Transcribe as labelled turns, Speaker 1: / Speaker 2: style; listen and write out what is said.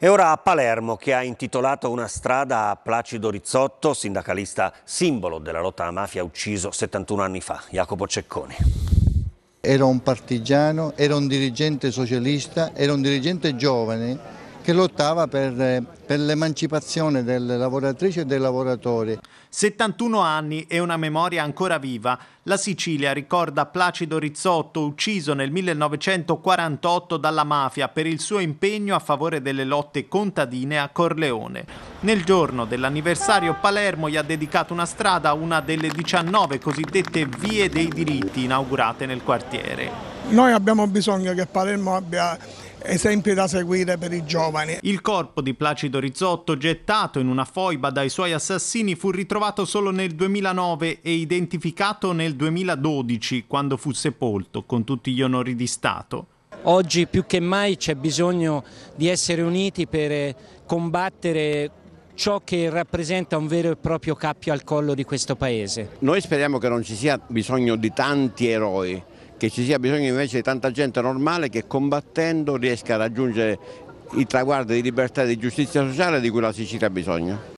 Speaker 1: E ora a Palermo, che ha intitolato una strada a Placido Rizzotto, sindacalista simbolo della lotta alla mafia, ucciso 71 anni fa, Jacopo Cecconi.
Speaker 2: Era un partigiano, era un dirigente socialista, era un dirigente giovane che lottava per, per l'emancipazione delle lavoratrici e dei lavoratori.
Speaker 3: 71 anni e una memoria ancora viva. La Sicilia ricorda Placido Rizzotto, ucciso nel 1948 dalla mafia per il suo impegno a favore delle lotte contadine a Corleone. Nel giorno dell'anniversario Palermo gli ha dedicato una strada, una delle 19 cosiddette vie dei diritti inaugurate nel quartiere.
Speaker 4: Noi abbiamo bisogno che Palermo abbia esempi da seguire per i giovani.
Speaker 3: Il corpo di Placido Rizzotto, gettato in una foiba dai suoi assassini, fu ritrovato solo nel 2009 e identificato nel 2012, quando fu sepolto con tutti gli onori di Stato. Oggi più che mai c'è bisogno
Speaker 5: di essere uniti per combattere ciò che rappresenta un vero e proprio cappio al collo di questo paese.
Speaker 6: Noi speriamo che non ci sia bisogno di tanti eroi, che ci sia bisogno invece di tanta gente normale che combattendo riesca a raggiungere i traguardi di libertà e di giustizia sociale di cui la Sicilia ha bisogno.